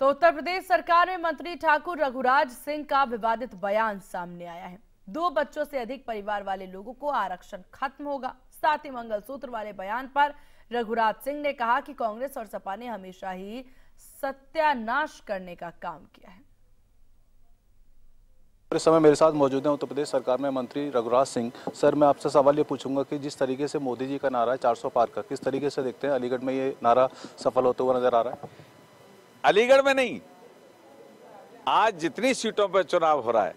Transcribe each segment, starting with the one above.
तो उत्तर प्रदेश सरकार में मंत्री ठाकुर रघुराज सिंह का विवादित बयान सामने आया है दो बच्चों से अधिक परिवार वाले लोगों को आरक्षण खत्म होगा साथ ही मंगलसूत्र वाले बयान पर रघुराज सिंह ने कहा कि कांग्रेस और सपा ने हमेशा ही सत्यानाश करने का काम किया है इस समय मेरे साथ मौजूद हैं उत्तर प्रदेश सरकार में मंत्री रघुराज सिंह सर मैं आपसे सवाल ये पूछूंगा कि जिस तरीके से मोदी जी का नारा है चार पार का किस तरीके से देखते हैं अलीगढ़ में ये नारा सफल होते हुआ नजर आ रहा है अलीगढ़ में नहीं आज जितनी सीटों पर चुनाव हो रहा है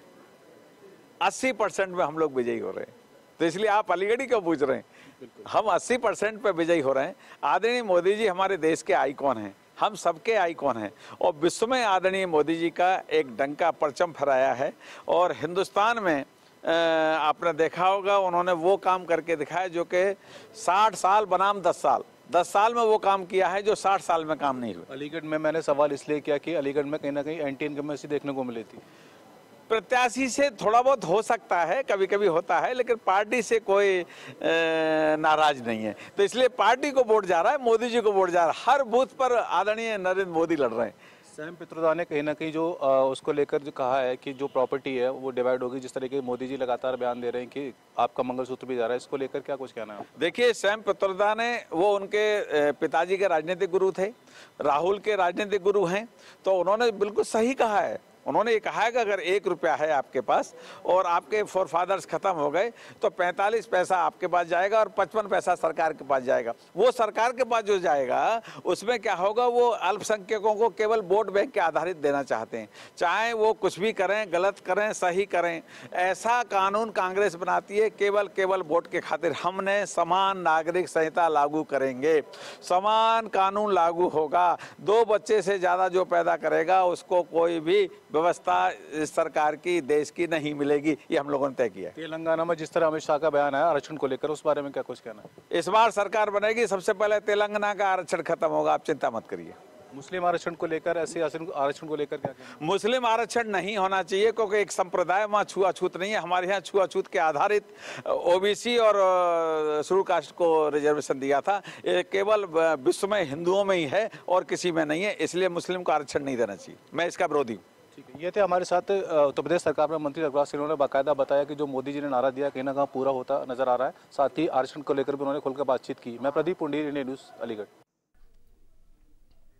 80 परसेंट में हम लोग विजयी हो रहे हैं तो इसलिए आप अलीगढ़ ही क्यों पूछ रहे हैं हम 80 परसेंट पर विजयी हो रहे हैं आदरणीय मोदी जी हमारे देश के कौन हैं हम सबके कौन हैं और विश्व में आदरणीय मोदी जी का एक डंका परचम फहराया है और हिंदुस्तान में आपने देखा होगा उन्होंने वो काम करके दिखाया जो कि 60 साल बनाम 10 साल दस साल में वो काम किया है जो साठ साल में काम नहीं हुआ अलीगढ़ में मैंने सवाल इसलिए किया कि अलीगढ़ में कहीं ना कहीं एंटी इनकमेंसी देखने को मिली थी प्रत्याशी से थोड़ा बहुत हो सकता है कभी कभी होता है लेकिन पार्टी से कोई नाराज नहीं है तो इसलिए पार्टी को वोट जा रहा है मोदी जी को वोट जा रहा है हर बूथ पर आदरणीय नरेंद्र मोदी लड़ रहे हैं सैम पित्रोदा ने कहीं ना कहीं जो आ, उसको लेकर जो कहा है कि जो प्रॉपर्टी है वो डिवाइड होगी जिस तरीके मोदी जी लगातार बयान दे रहे हैं कि आपका मंगलसूत्र भी जा रहा है इसको लेकर क्या कुछ कहना है देखिए सैम पित्रोदा ने वो उनके पिताजी के राजनीतिक गुरु थे राहुल के राजनीतिक गुरु हैं तो उन्होंने बिल्कुल सही कहा है उन्होंने ये कहा है कि अगर एक रुपया है आपके पास और आपके फोर फादर्स ख़त्म हो गए तो 45 पैसा आपके पास जाएगा और 55 पैसा सरकार के पास जाएगा वो सरकार के पास जो जाएगा उसमें क्या होगा वो अल्पसंख्यकों को केवल वोट बैंक के आधारित देना चाहते हैं चाहे वो कुछ भी करें गलत करें सही करें ऐसा कानून कांग्रेस बनाती है केवल केवल वोट के खातिर हमने समान नागरिक संहिता लागू करेंगे समान कानून लागू होगा दो बच्चे से ज़्यादा जो पैदा करेगा उसको कोई भी व्यवस्था सरकार की देश की नहीं मिलेगी ये हम लोगों ने तय किया तेलंगाना में जिस तरह अमित शाह का बयान आया आरक्षण को लेकर उस बारे में क्या कुछ कहना है इस बार सरकार बनेगी सबसे पहले तेलंगाना का आरक्षण खत्म होगा आप चिंता मत करिए मुस्लिम आरक्षण को लेकर ऐसे आरक्षण को लेकर क्या मुस्लिम आरक्षण नहीं होना चाहिए क्योंकि एक संप्रदाय वहाँ छुआछूत नहीं है हमारे यहाँ छुआछूत के आधारित ओबीसी और शुरू कास्ट को रिजर्वेशन दिया था ये केवल विश्व में हिंदुओं में ही है और किसी में नहीं है इसलिए मुस्लिम को आरक्षण नहीं देना चाहिए मैं इसका विरोधी हूँ ठीक है ये थे हमारे साथ उत्तर प्रदेश सरकार में मंत्री रघुराज सिंह ने बाकायदा बताया कि जो मोदी जी ने नारा दिया कहीं ना कहीं पूरा होता नजर आ रहा है साथ ही आरक्षण को लेकर भी उन्होंने खुलकर बातचीत की मैं प्रदीप पुंडी इंडिया न्यूज़ अलीगढ़